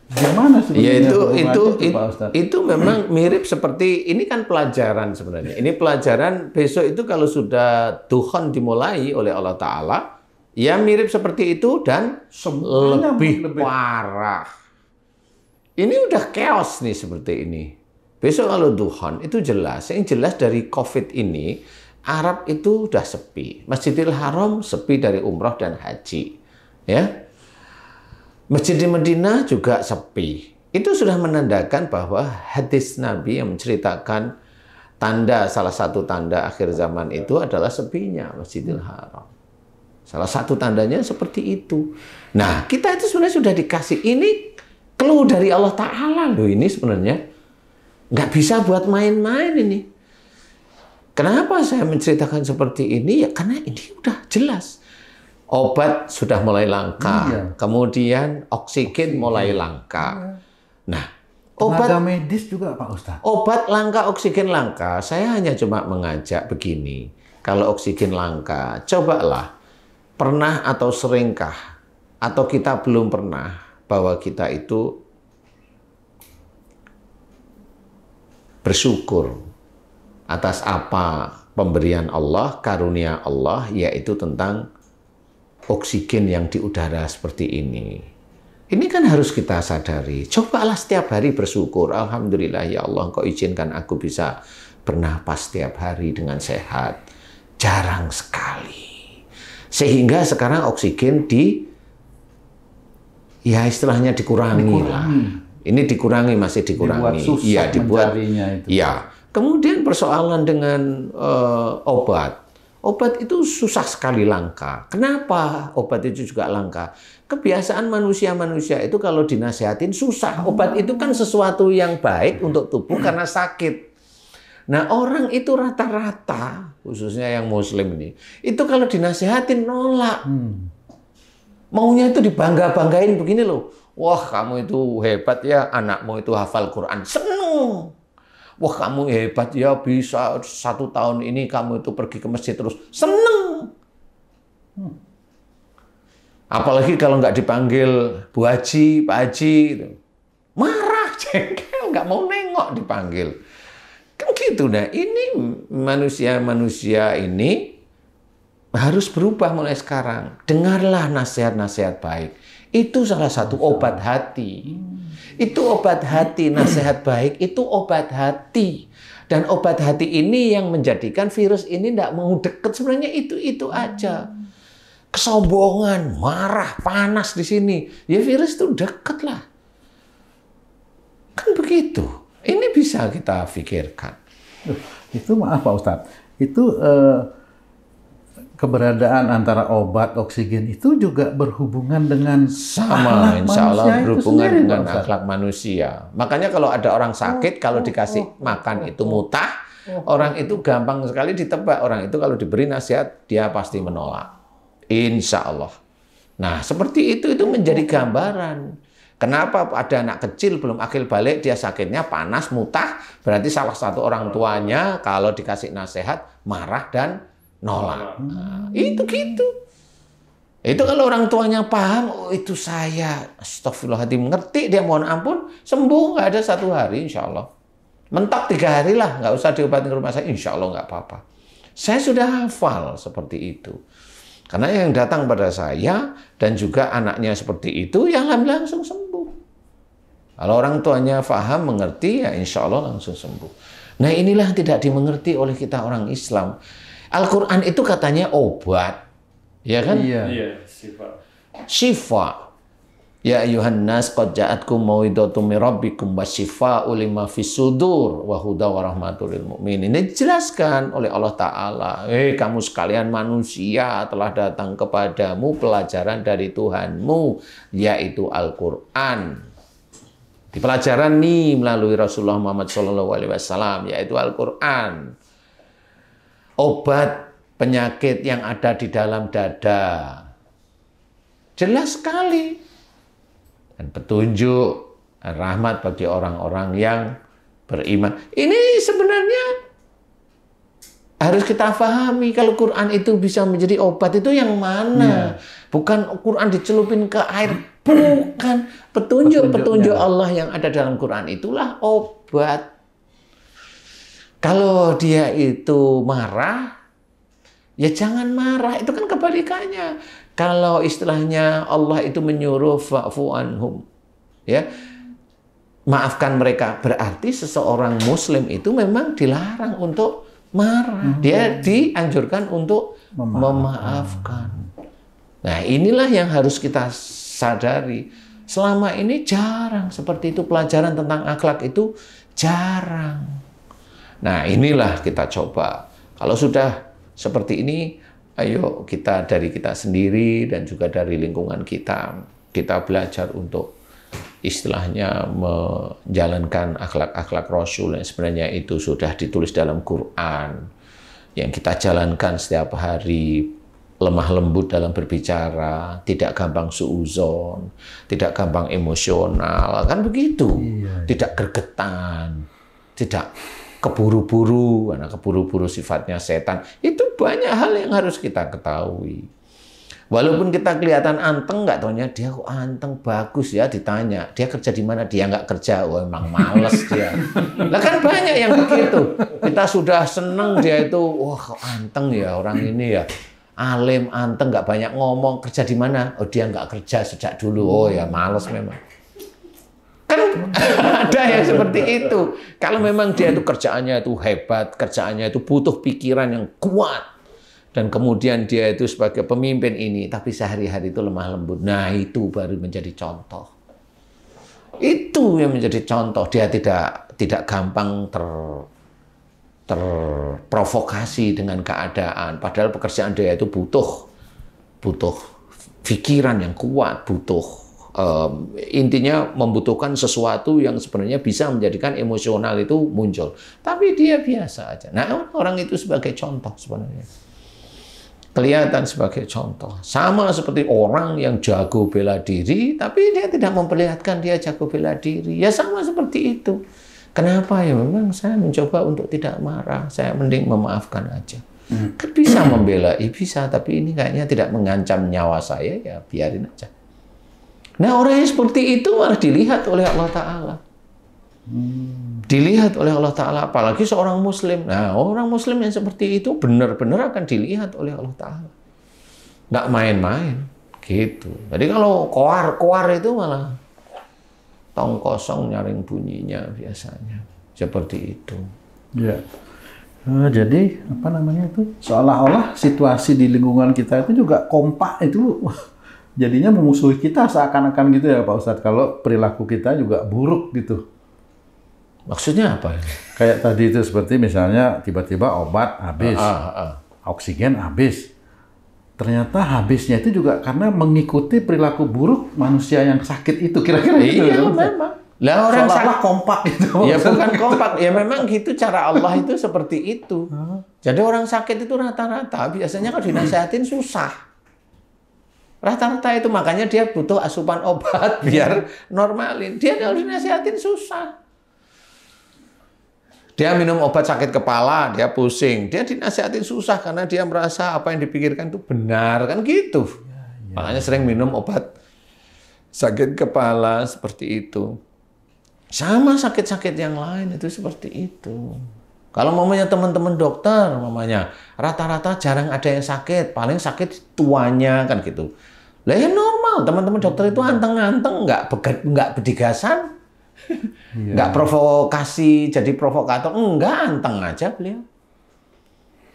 Gimana sih? Ya itu itu itu, Pak Ustadz? itu memang mirip seperti ini kan pelajaran sebenarnya. Ini pelajaran besok itu kalau sudah duhon dimulai oleh Allah Taala, Ya mirip seperti itu dan Semuanya lebih, parah. Ini udah chaos nih seperti ini. Besok kalau Duhon itu jelas, yang jelas dari COVID ini Arab itu udah sepi. Masjidil Haram sepi dari umroh dan haji. Ya. Masjid di Medina juga sepi. Itu sudah menandakan bahwa hadis Nabi yang menceritakan tanda salah satu tanda akhir zaman itu adalah sepinya Masjidil Haram. Salah satu tandanya seperti itu. Nah, kita itu sebenarnya sudah dikasih ini clue dari Allah Ta'ala loh ini sebenarnya. Nggak bisa buat main-main ini. Kenapa saya menceritakan seperti ini? Ya karena ini udah jelas. Obat sudah mulai langka. Iya. Kemudian oksigen, oksigen mulai langka. Iya. Nah, obat Tenaga medis juga Pak Ustaz. Obat langka, oksigen langka. Saya hanya cuma mengajak begini. Kalau oksigen langka, cobalah pernah atau seringkah atau kita belum pernah bahwa kita itu bersyukur atas apa pemberian Allah, karunia Allah, yaitu tentang oksigen yang di udara seperti ini. Ini kan harus kita sadari. Cobalah setiap hari bersyukur. Alhamdulillah ya Allah, kau izinkan aku bisa bernapas setiap hari dengan sehat. Jarang sekali. Sehingga sekarang oksigen di ya istilahnya dikurangi, dikurangi. lah. Ini dikurangi masih dikurangi. Iya, dibuat susah ya dibuat. Itu. Ya. Kemudian persoalan dengan uh, obat. Obat itu susah sekali langka. Kenapa obat itu juga langka? Kebiasaan manusia-manusia itu kalau dinasehatin susah. Obat itu kan sesuatu yang baik untuk tubuh karena sakit. Nah orang itu rata-rata khususnya yang muslim ini, itu kalau dinasehatin nolak. Hmm. Maunya itu dibangga-banggain begini loh. Wah, kamu itu hebat ya, anakmu itu hafal Quran. Seneng. Wah, kamu hebat ya, bisa satu tahun ini kamu itu pergi ke masjid terus. Seneng. Hmm. Apalagi kalau nggak dipanggil Bu Haji, Pak Haji. Gitu. Marah, jengkel, nggak mau nengok dipanggil. Kan gitu. Nah ini manusia-manusia ini harus berubah mulai sekarang. Dengarlah nasihat-nasihat baik. Itu salah satu obat hati. Itu obat hati, nasihat baik itu obat hati. Dan obat hati ini yang menjadikan virus ini tidak mau deket. Sebenarnya itu-itu aja. Kesombongan, marah, panas di sini. Ya virus itu deket lah. Kan begitu. Ini bisa kita pikirkan. Itu maaf Pak Ustadz, itu eh, keberadaan antara obat oksigen itu juga berhubungan dengan sama, insya Allah berhubungan sendiri, dengan Pak akhlak manusia. Makanya kalau ada orang sakit, oh, kalau oh, dikasih oh, makan oh, itu oh. mutah, oh, oh, orang itu gampang sekali ditebak. Orang itu kalau diberi nasihat, dia pasti menolak. Insya Allah. Nah, seperti itu itu menjadi gambaran. Kenapa ada anak kecil belum akil balik, dia sakitnya panas, mutah, berarti salah satu orang tuanya kalau dikasih nasihat, marah dan nolak. Nah, itu gitu. Itu kalau orang tuanya paham, oh itu saya, astagfirullahaladzim, mengerti dia mohon ampun, sembuh nggak ada satu hari insya Allah. Mentok tiga hari lah, nggak usah diobatin ke rumah saya, insya Allah nggak apa-apa. Saya sudah hafal seperti itu. Karena yang datang pada saya dan juga anaknya seperti itu, yang langsung sembuh. Kalau orang tuanya faham, mengerti, ya insya Allah langsung sembuh. Nah inilah tidak dimengerti oleh kita orang Islam. Al-Quran itu katanya obat. Ya kan? Iya, iya Sifa. Ya ayuhan nas qad ja'atkum mau'idatum min rabbikum shifa'u lima fisudur wa huda wa rahmatul lil mu'minin. Ini dijelaskan oleh Allah taala. Eh kamu sekalian manusia telah datang kepadamu pelajaran dari Tuhanmu yaitu Al-Qur'an di pelajaran nih melalui Rasulullah Muhammad SAW, yaitu Al-Quran obat penyakit yang ada di dalam dada jelas sekali dan petunjuk dan rahmat bagi orang-orang yang beriman ini sebenarnya harus kita pahami kalau Quran itu bisa menjadi obat itu yang mana ya. bukan Quran dicelupin ke air Bukan petunjuk-petunjuk Allah yang ada dalam Quran itulah obat. Kalau dia itu marah, ya jangan marah. Itu kan kebalikannya. Kalau istilahnya Allah itu menyuruh fa'fu anhum. Ya. Maafkan mereka. Berarti seseorang muslim itu memang dilarang untuk marah. Hmm. Dia dianjurkan untuk memaafkan. Nah, inilah yang harus kita sadari selama ini jarang seperti itu pelajaran tentang akhlak itu jarang. Nah, inilah kita coba. Kalau sudah seperti ini, ayo kita dari kita sendiri dan juga dari lingkungan kita, kita belajar untuk istilahnya menjalankan akhlak-akhlak Rasul yang sebenarnya itu sudah ditulis dalam Quran yang kita jalankan setiap hari lemah lembut dalam berbicara, tidak gampang suuzon, tidak gampang emosional, kan begitu. Iya, iya, Tidak gergetan, tidak keburu-buru, karena keburu-buru sifatnya setan. Itu banyak hal yang harus kita ketahui. Walaupun kita kelihatan anteng, nggak tahunya dia kok anteng bagus ya ditanya. Dia kerja di mana? Dia nggak kerja. Oh emang males dia. Lah kan banyak yang begitu. Kita sudah seneng dia itu, wah kok anteng ya orang ini ya alim, anteng, nggak banyak ngomong, kerja di mana? Oh dia nggak kerja sejak dulu, oh ya males memang. Kan ada yang seperti itu. Kalau memang dia itu kerjaannya itu hebat, kerjaannya itu butuh pikiran yang kuat, dan kemudian dia itu sebagai pemimpin ini, tapi sehari-hari itu lemah lembut. Nah itu baru menjadi contoh. Itu yang menjadi contoh. Dia tidak tidak gampang ter terprovokasi dengan keadaan. Padahal pekerjaan dia itu butuh butuh pikiran yang kuat, butuh um, intinya membutuhkan sesuatu yang sebenarnya bisa menjadikan emosional itu muncul. Tapi dia biasa aja. Nah orang itu sebagai contoh sebenarnya kelihatan sebagai contoh. Sama seperti orang yang jago bela diri, tapi dia tidak memperlihatkan dia jago bela diri. Ya sama seperti itu. Kenapa ya memang saya mencoba untuk tidak marah, saya mending memaafkan aja. Hmm. Kan bisa membela, ya bisa, tapi ini kayaknya tidak mengancam nyawa saya, ya biarin aja. Nah orang yang seperti itu malah dilihat oleh Allah Ta'ala. Hmm. Dilihat oleh Allah Ta'ala, apalagi seorang Muslim. Nah orang Muslim yang seperti itu benar-benar akan dilihat oleh Allah Ta'ala. Nggak main-main, gitu. Jadi kalau koar-koar itu malah tong kosong nyaring bunyinya biasanya seperti itu. Ya. Uh, jadi apa namanya itu seolah-olah situasi di lingkungan kita itu juga kompak itu jadinya memusuhi kita seakan-akan gitu ya Pak Ustadz kalau perilaku kita juga buruk gitu. Maksudnya apa? Ini? Kayak tadi itu seperti misalnya tiba-tiba obat habis, ah, ah, ah. oksigen habis, ternyata habisnya itu juga karena mengikuti perilaku buruk manusia yang sakit itu kira-kira gitu iya, Iya memang. Lah orang salah kompak itu. Ya bukan itu. kompak, ya memang gitu cara Allah itu seperti itu. Jadi orang sakit itu rata-rata biasanya kalau dinasehatin susah. Rata-rata itu makanya dia butuh asupan obat biar iya. normalin. Dia kalau dinasehatin susah. Dia minum obat sakit kepala, dia pusing. Dia dinasehatin susah karena dia merasa apa yang dipikirkan itu benar. Kan gitu. Ya, ya. Makanya sering minum obat sakit kepala seperti itu. Sama sakit-sakit yang lain itu seperti itu. Kalau mamanya teman-teman dokter, mamanya rata-rata jarang ada yang sakit, paling sakit tuanya kan gitu. Lah ya normal, teman-teman dokter itu hmm. anteng-anteng, nggak nggak bedigasan, Enggak iya. Nggak provokasi, jadi provokator. Enggak, anteng aja beliau.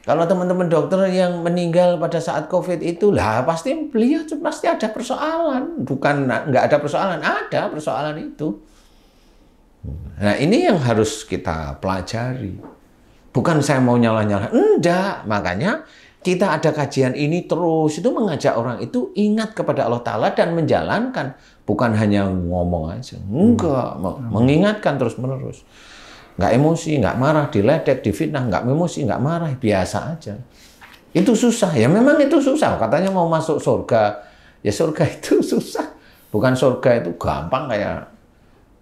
Kalau teman-teman dokter yang meninggal pada saat COVID itu, lah pasti beliau pasti ada persoalan. Bukan enggak ada persoalan, ada persoalan itu. Nah ini yang harus kita pelajari. Bukan saya mau nyalah-nyalah, enggak. Makanya kita ada kajian ini terus itu mengajak orang itu ingat kepada Allah Ta'ala dan menjalankan bukan hanya ngomong aja enggak hmm. mengingatkan terus menerus nggak emosi nggak marah diledek difitnah nggak emosi nggak marah biasa aja itu susah ya memang itu susah katanya mau masuk surga ya surga itu susah bukan surga itu gampang kayak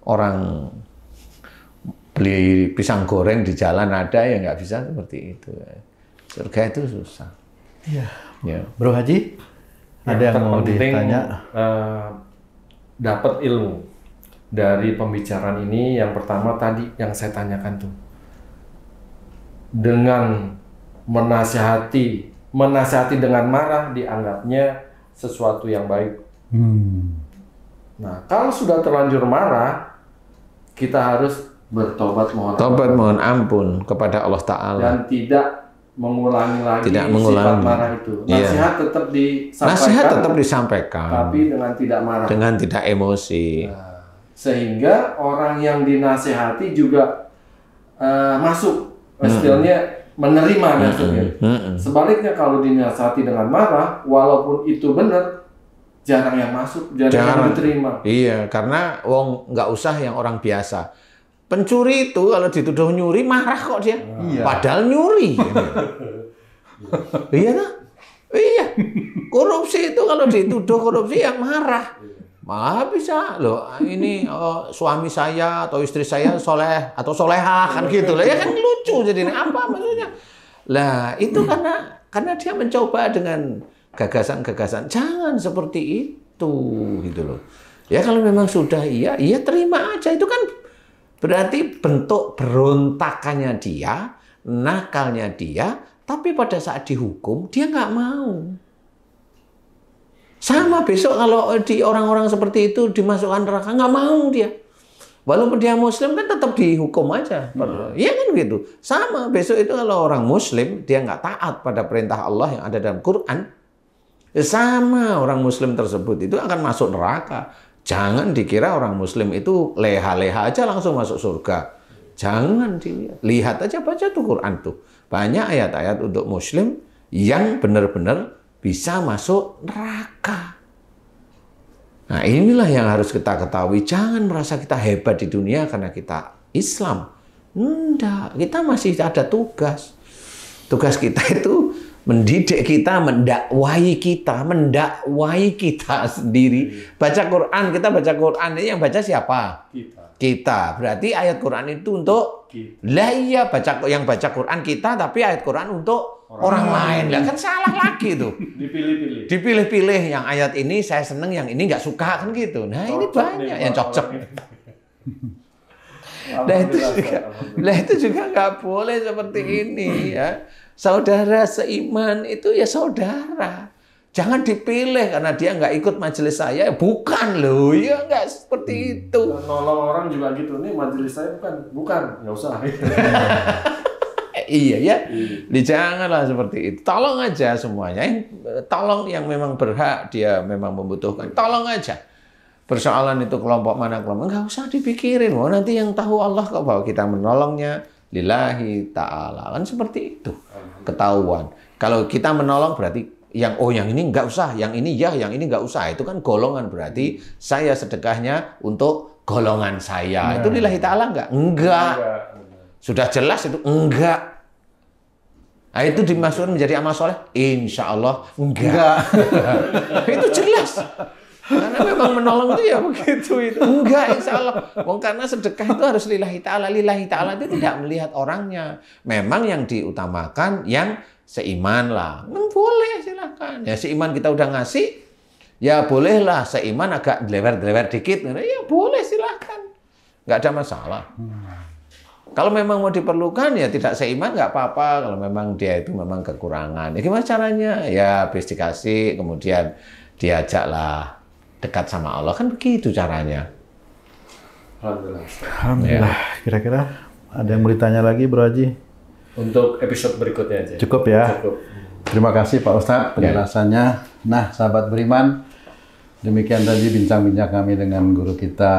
orang beli pisang goreng di jalan ada ya nggak bisa seperti itu Surga itu susah. Iya. Ya. Bro Haji, yang ada yang mau ditanya? Uh, dapat ilmu dari pembicaraan ini. Yang pertama tadi yang saya tanyakan tuh, dengan menasihati, menasihati dengan marah dianggapnya sesuatu yang baik. Hmm. Nah, kalau sudah terlanjur marah, kita harus bertobat mohon tobat mohon ampun kepada Allah Taala dan tidak mengulangi lagi tidak mengulangi. sifat marah itu. Iya. Nasihat iya. tetap disampaikan. Nasihat tetap disampaikan. Tapi dengan tidak marah. Dengan tidak emosi. Nah, sehingga orang yang dinasehati juga uh, masuk, istilahnya hmm. mm. menerima hmm, nasihatnya. Mm -mm. -hmm. Sebaliknya kalau dinasehati dengan marah, walaupun itu benar, jarang yang masuk, jarang, jarang. yang diterima. Iya, karena wong nggak usah yang orang biasa Pencuri itu kalau dituduh nyuri marah kok dia. Ya. Padahal nyuri. iya nah? Iya. Korupsi itu kalau dituduh korupsi yang marah. Malah bisa loh. Ini oh, suami saya atau istri saya soleh atau soleha kan gitu lah. Ya kan lucu jadi ini apa maksudnya? Lah itu karena karena dia mencoba dengan gagasan-gagasan. Jangan seperti itu gitu loh. Ya kalau memang sudah iya, iya terima aja. Itu kan Berarti bentuk berontakannya dia, nakalnya dia, tapi pada saat dihukum dia nggak mau. Sama besok kalau di orang-orang seperti itu dimasukkan neraka nggak mau dia. Walaupun dia Muslim kan tetap dihukum aja. Iya hmm. kan gitu. Sama besok itu kalau orang Muslim dia nggak taat pada perintah Allah yang ada dalam Quran, sama orang Muslim tersebut itu akan masuk neraka. Jangan dikira orang muslim itu leha-leha aja langsung masuk surga. Jangan dilihat. Lihat aja baca tuh Quran tuh. Banyak ayat-ayat untuk muslim yang benar-benar bisa masuk neraka. Nah, inilah yang harus kita ketahui. Jangan merasa kita hebat di dunia karena kita Islam. Enggak, kita masih ada tugas. Tugas kita itu mendidik kita, mendakwai kita, mendakwai kita sendiri. Iya. Baca Quran, kita baca Quran ini yang baca siapa? Kita. Kita. Berarti ayat Quran itu untuk lah iya baca yang baca Quran kita, tapi ayat Quran untuk orang, orang lain. Lah kan salah lagi tuh. Dipilih-pilih. Dipilih-pilih yang ayat ini saya seneng, yang ini nggak suka kan gitu. Nah cocok ini banyak nih, yang cocok. Nah itu juga, nah itu juga nggak boleh seperti hmm. ini ya Saudara seiman itu ya saudara. Jangan dipilih karena dia nggak ikut majelis saya. Bukan loh, ya nggak seperti hmm. itu. Nolong orang juga gitu. Nih majelis saya bukan, bukan, nggak usah. Eh, iya ya, iya. janganlah seperti itu. Tolong aja semuanya. Eh, tolong yang memang berhak dia memang membutuhkan. Tolong aja. Persoalan itu kelompok mana kelompok nggak usah dipikirin. Wah oh, nanti yang tahu Allah kok bahwa kita menolongnya lillahi ta'ala. Kan seperti itu ketahuan. Kalau kita menolong berarti yang oh yang ini nggak usah, yang ini ya, yang ini nggak usah. Itu kan golongan berarti saya sedekahnya untuk golongan saya. Nah. Itu lillahi ta'ala nggak? Enggak. enggak. Sudah jelas itu enggak. Nah, itu dimaksud menjadi amal soleh? Insya Allah enggak. enggak. itu jelas. Karena memang menolong itu ya begitu itu. Enggak, insya Allah. Wong oh, karena sedekah itu harus lillahi ta'ala. Lillahi ta'ala itu tidak melihat orangnya. Memang yang diutamakan yang seiman lah. Memang boleh silahkan. Ya seiman kita udah ngasih, ya bolehlah seiman agak delewer-delewer dikit. Ya boleh silahkan. enggak ada masalah. Kalau memang mau diperlukan ya tidak seiman nggak apa-apa. Kalau memang dia itu memang kekurangan. Ya gimana caranya? Ya habis dikasih kemudian diajaklah dekat sama Allah kan begitu caranya. Alhamdulillah. Alhamdulillah. Ya. Kira-kira ada yang mau ditanya lagi Bro Haji? Untuk episode berikutnya aja. Cukup ya. Cukup. Terima kasih Pak Ustadz ya. penjelasannya. Ya. Nah, sahabat beriman, demikian tadi bincang-bincang kami dengan guru kita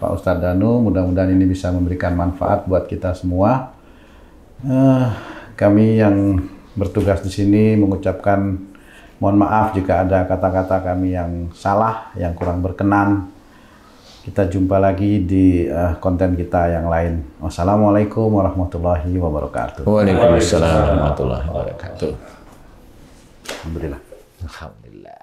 Pak Ustadz Danu. Mudah-mudahan ini bisa memberikan manfaat buat kita semua. Eh, kami yang bertugas di sini mengucapkan Mohon maaf jika ada kata-kata kami yang salah, yang kurang berkenan. Kita jumpa lagi di uh, konten kita yang lain. Wassalamualaikum warahmatullahi wabarakatuh. Waalaikumsalam warahmatullahi wabarakatuh. Alhamdulillah. Alhamdulillah.